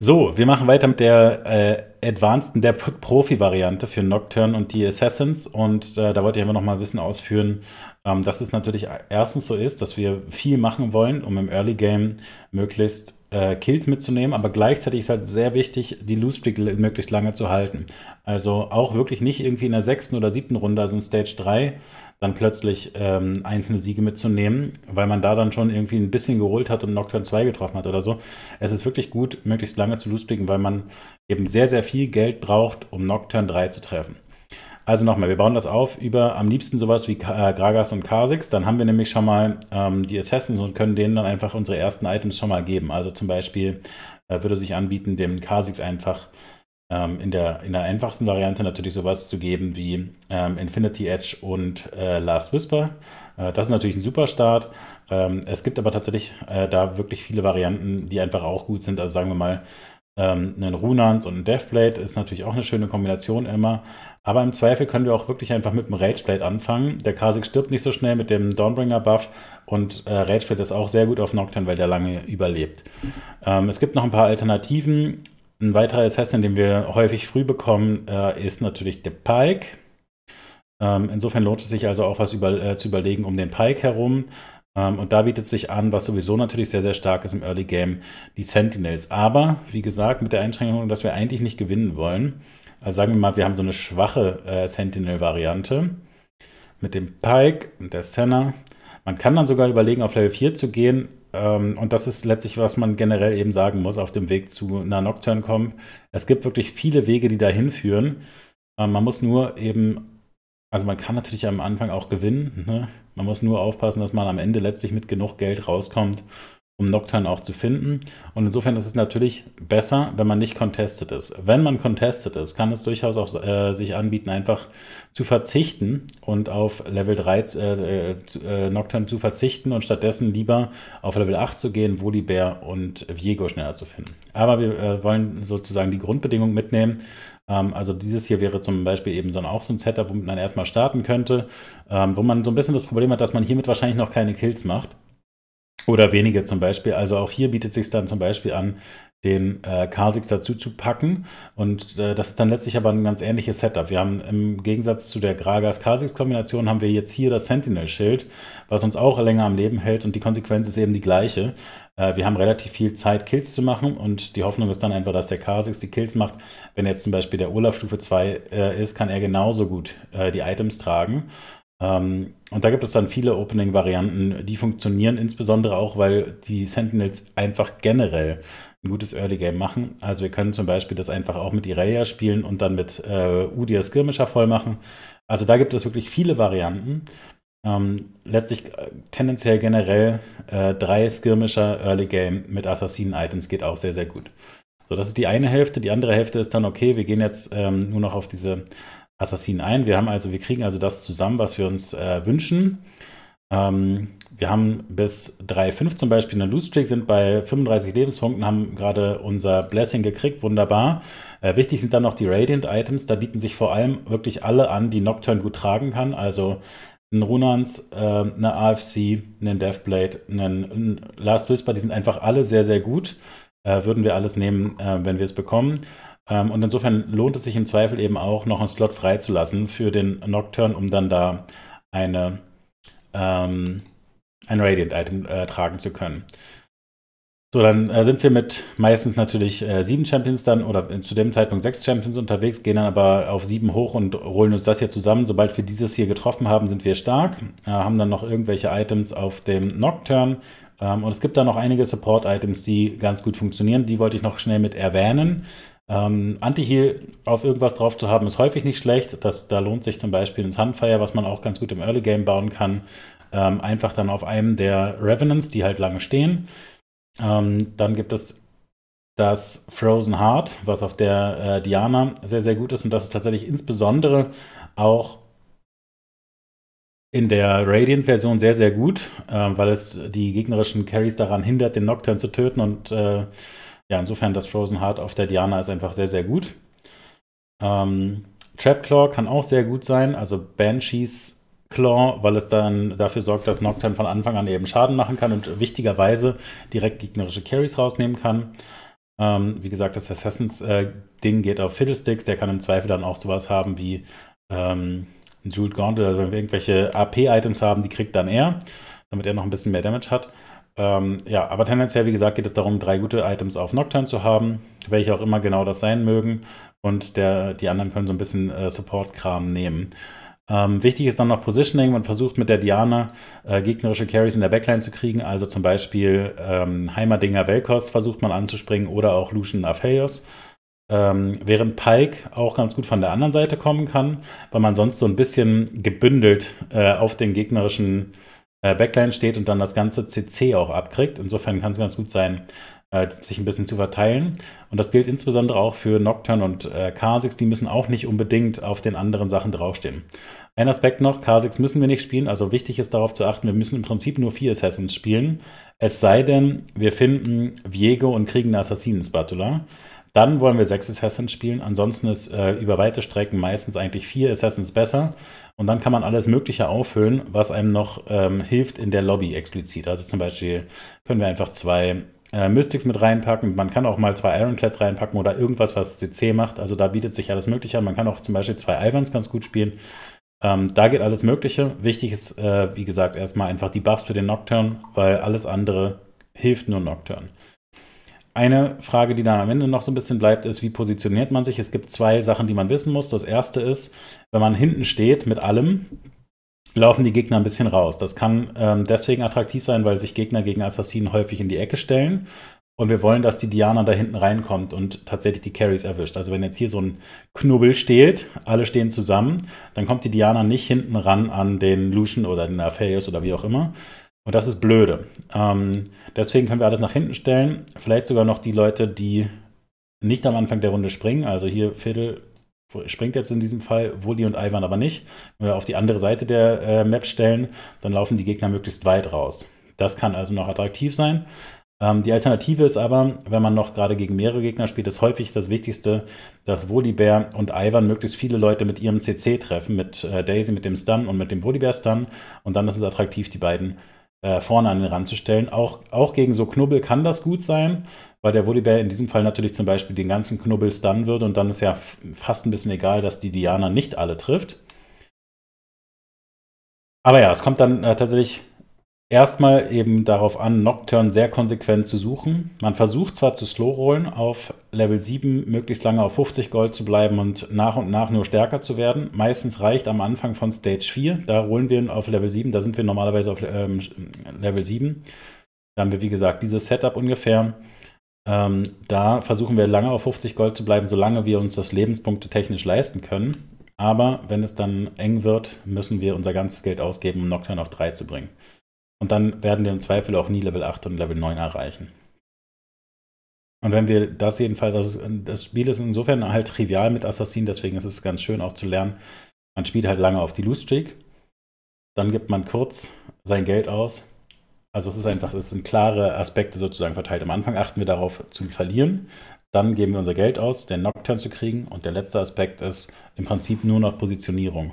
So, wir machen weiter mit der äh, advanceden, der Profi-Variante für Nocturne und die Assassins. Und äh, da wollte ich einfach nochmal ein bisschen ausführen, ähm, dass es natürlich erstens so ist, dass wir viel machen wollen, um im Early Game möglichst äh, Kills mitzunehmen, aber gleichzeitig ist halt sehr wichtig, die Loose Streak möglichst lange zu halten. Also auch wirklich nicht irgendwie in der sechsten oder siebten Runde, also in Stage 3, dann plötzlich ähm, einzelne Siege mitzunehmen, weil man da dann schon irgendwie ein bisschen geholt hat und Nocturne 2 getroffen hat oder so. Es ist wirklich gut, möglichst lange zu loose streaken, weil man eben sehr, sehr viel Geld braucht, um Nocturne 3 zu treffen. Also nochmal, wir bauen das auf über am liebsten sowas wie äh, Gragas und Kasix. Dann haben wir nämlich schon mal ähm, die Assassins und können denen dann einfach unsere ersten Items schon mal geben. Also zum Beispiel äh, würde sich anbieten, dem Kasix einfach ähm, in, der, in der einfachsten Variante natürlich sowas zu geben wie ähm, Infinity Edge und äh, Last Whisper. Äh, das ist natürlich ein super Start. Ähm, es gibt aber tatsächlich äh, da wirklich viele Varianten, die einfach auch gut sind. Also sagen wir mal, ähm, einen Runans und einen Deathblade ist natürlich auch eine schöne Kombination immer. Aber im Zweifel können wir auch wirklich einfach mit dem Rageblade anfangen. Der Kasik stirbt nicht so schnell mit dem Dawnbringer-Buff und äh, Rageblade ist auch sehr gut auf Nocturne, weil der lange überlebt. Ähm, es gibt noch ein paar Alternativen. Ein weiterer Assassin, den wir häufig früh bekommen, äh, ist natürlich der Pike. Ähm, insofern lohnt es sich also auch was über, äh, zu überlegen um den Pike herum. Ähm, und da bietet sich an, was sowieso natürlich sehr, sehr stark ist im Early Game, die Sentinels. Aber, wie gesagt, mit der Einschränkung, dass wir eigentlich nicht gewinnen wollen. Also sagen wir mal, wir haben so eine schwache äh, Sentinel-Variante mit dem Pike und der Senna. Man kann dann sogar überlegen, auf Level 4 zu gehen. Ähm, und das ist letztlich, was man generell eben sagen muss auf dem Weg zu einer Nocturne Comp. Es gibt wirklich viele Wege, die dahin führen. Ähm, man muss nur eben also man kann natürlich am Anfang auch gewinnen. Ne? Man muss nur aufpassen, dass man am Ende letztlich mit genug Geld rauskommt, um Nocturne auch zu finden. Und insofern ist es natürlich besser, wenn man nicht contested ist. Wenn man contested ist, kann es durchaus auch äh, sich anbieten, einfach zu verzichten und auf Level 3 äh, äh, äh, Nocturne zu verzichten und stattdessen lieber auf Level 8 zu gehen, Volibear und Viego schneller zu finden. Aber wir äh, wollen sozusagen die Grundbedingung mitnehmen, ähm, also dieses hier wäre zum Beispiel eben so ein, auch so ein Setup, womit man erstmal starten könnte, ähm, wo man so ein bisschen das Problem hat, dass man hiermit wahrscheinlich noch keine Kills macht. Oder wenige zum Beispiel. Also auch hier bietet sich dann zum Beispiel an, den äh, K6 dazu zu packen. Und äh, das ist dann letztlich aber ein ganz ähnliches Setup. Wir haben im Gegensatz zu der Gragas K6-Kombination haben wir jetzt hier das Sentinel-Schild, was uns auch länger am Leben hält und die Konsequenz ist eben die gleiche. Äh, wir haben relativ viel Zeit, Kills zu machen und die Hoffnung ist dann einfach, dass der K6 die Kills macht. Wenn jetzt zum Beispiel der Olaf Stufe 2 äh, ist, kann er genauso gut äh, die Items tragen ähm, und da gibt es dann viele Opening-Varianten, die funktionieren insbesondere auch, weil die Sentinels einfach generell ein gutes Early Game machen. Also wir können zum Beispiel das einfach auch mit Irelia spielen und dann mit äh, Udir Skirmisher voll machen. Also da gibt es wirklich viele Varianten. Ähm, letztlich äh, tendenziell generell äh, drei Skirmisher Early Game mit Assassinen-Items geht auch sehr, sehr gut. So, das ist die eine Hälfte. Die andere Hälfte ist dann, okay, wir gehen jetzt ähm, nur noch auf diese Assassinen ein. Wir haben also, wir kriegen also das zusammen, was wir uns äh, wünschen. Ähm, wir haben bis 3,5 zum Beispiel eine Loose Streak, sind bei 35 Lebenspunkten, haben gerade unser Blessing gekriegt, wunderbar. Äh, wichtig sind dann noch die Radiant Items, da bieten sich vor allem wirklich alle an, die Nocturne gut tragen kann, also ein Runans, äh, eine AFC, einen Deathblade, einen Last Whisper, die sind einfach alle sehr, sehr gut äh, würden wir alles nehmen, äh, wenn wir es bekommen. Ähm, und insofern lohnt es sich im Zweifel eben auch, noch einen Slot freizulassen für den Nocturne, um dann da eine, ähm, ein Radiant-Item äh, tragen zu können. So, dann äh, sind wir mit meistens natürlich äh, sieben Champions dann oder zu dem Zeitpunkt sechs Champions unterwegs, gehen dann aber auf sieben hoch und holen uns das hier zusammen. Sobald wir dieses hier getroffen haben, sind wir stark, äh, haben dann noch irgendwelche Items auf dem Nocturne ähm, und es gibt da noch einige Support-Items, die ganz gut funktionieren. Die wollte ich noch schnell mit erwähnen. Ähm, Anti-Heal auf irgendwas drauf zu haben, ist häufig nicht schlecht. Das, da lohnt sich zum Beispiel ein Sunfire, was man auch ganz gut im Early Game bauen kann. Ähm, einfach dann auf einem der Revenants, die halt lange stehen. Ähm, dann gibt es das Frozen Heart, was auf der äh, Diana sehr, sehr gut ist. Und das ist tatsächlich insbesondere auch in der Radiant-Version sehr, sehr gut, äh, weil es die gegnerischen Carries daran hindert, den Nocturne zu töten. Und äh, ja, insofern das Frozen Heart auf der Diana ist einfach sehr, sehr gut. Ähm, Trap Claw kann auch sehr gut sein, also Banshees Claw, weil es dann dafür sorgt, dass Nocturne von Anfang an eben Schaden machen kann und wichtigerweise direkt gegnerische Carries rausnehmen kann. Ähm, wie gesagt, das Assassins-Ding äh, geht auf Fiddlesticks, der kann im Zweifel dann auch sowas haben wie. Ähm, Jude Gauntlet, wenn wir irgendwelche AP-Items haben, die kriegt dann er, damit er noch ein bisschen mehr Damage hat. Ähm, ja, aber tendenziell, wie gesagt, geht es darum, drei gute Items auf Nocturne zu haben, welche auch immer genau das sein mögen. Und der, die anderen können so ein bisschen äh, Support-Kram nehmen. Ähm, wichtig ist dann noch Positioning. Man versucht mit der Diana äh, gegnerische Carries in der Backline zu kriegen. Also zum Beispiel ähm, Heimerdinger Velkos versucht man anzuspringen oder auch Lucian Aphelios. Ähm, während Pike auch ganz gut von der anderen Seite kommen kann, weil man sonst so ein bisschen gebündelt äh, auf den gegnerischen äh, Backline steht und dann das ganze CC auch abkriegt. Insofern kann es ganz gut sein, äh, sich ein bisschen zu verteilen. Und das gilt insbesondere auch für Nocturne und äh, Kha'Zix. Die müssen auch nicht unbedingt auf den anderen Sachen draufstehen. Ein Aspekt noch, Kha'Zix müssen wir nicht spielen. Also wichtig ist darauf zu achten, wir müssen im Prinzip nur vier Assassins spielen. Es sei denn, wir finden Viego und kriegen eine Assassinen-Spatula. Dann wollen wir sechs Assassins spielen. Ansonsten ist äh, über weite Strecken meistens eigentlich vier Assassins besser. Und dann kann man alles Mögliche auffüllen, was einem noch ähm, hilft in der Lobby explizit. Also zum Beispiel können wir einfach zwei äh, Mystics mit reinpacken. Man kann auch mal zwei Ironclads reinpacken oder irgendwas, was CC macht. Also da bietet sich alles Mögliche an. Man kann auch zum Beispiel zwei Ivans ganz gut spielen. Ähm, da geht alles Mögliche. Wichtig ist, äh, wie gesagt, erstmal einfach die Buffs für den Nocturne, weil alles andere hilft nur Nocturne. Eine Frage, die dann am Ende noch so ein bisschen bleibt, ist, wie positioniert man sich? Es gibt zwei Sachen, die man wissen muss. Das erste ist, wenn man hinten steht mit allem, laufen die Gegner ein bisschen raus. Das kann ähm, deswegen attraktiv sein, weil sich Gegner gegen Assassinen häufig in die Ecke stellen. Und wir wollen, dass die Diana da hinten reinkommt und tatsächlich die Carries erwischt. Also wenn jetzt hier so ein Knubbel steht, alle stehen zusammen, dann kommt die Diana nicht hinten ran an den Lucian oder den Aphelios oder wie auch immer, und das ist blöde. Ähm, deswegen können wir alles nach hinten stellen. Vielleicht sogar noch die Leute, die nicht am Anfang der Runde springen. Also hier Viertel springt jetzt in diesem Fall Woli und Ivan aber nicht. Wenn wir auf die andere Seite der äh, Map stellen, dann laufen die Gegner möglichst weit raus. Das kann also noch attraktiv sein. Ähm, die Alternative ist aber, wenn man noch gerade gegen mehrere Gegner spielt, ist häufig das Wichtigste, dass Volibear und Ivan möglichst viele Leute mit ihrem CC treffen, mit äh, Daisy, mit dem Stun und mit dem Volibear-Stun. Und dann ist es attraktiv, die beiden zu äh, vorne an den Rand zu stellen. Auch, auch gegen so Knubbel kann das gut sein, weil der Volleybär in diesem Fall natürlich zum Beispiel den ganzen Knubbel stunnen würde und dann ist ja fast ein bisschen egal, dass die Diana nicht alle trifft. Aber ja, es kommt dann äh, tatsächlich erstmal eben darauf an, Nocturne sehr konsequent zu suchen. Man versucht zwar zu slow-rollen auf Level 7, möglichst lange auf 50 Gold zu bleiben und nach und nach nur stärker zu werden. Meistens reicht am Anfang von Stage 4, da rollen wir ihn auf Level 7, da sind wir normalerweise auf ähm, Level 7. Da haben wir, wie gesagt, dieses Setup ungefähr. Ähm, da versuchen wir lange auf 50 Gold zu bleiben, solange wir uns das Lebenspunkte technisch leisten können. Aber wenn es dann eng wird, müssen wir unser ganzes Geld ausgeben, um Nocturne auf 3 zu bringen. Und dann werden wir im Zweifel auch nie Level 8 und Level 9 erreichen. Und wenn wir das jedenfalls, also das Spiel ist insofern halt trivial mit Assassinen, deswegen ist es ganz schön auch zu lernen. Man spielt halt lange auf die Loose Streak, dann gibt man kurz sein Geld aus. Also es ist einfach, es sind klare Aspekte sozusagen verteilt. Am Anfang achten wir darauf zu verlieren, dann geben wir unser Geld aus, den Nocturne zu kriegen und der letzte Aspekt ist im Prinzip nur noch Positionierung.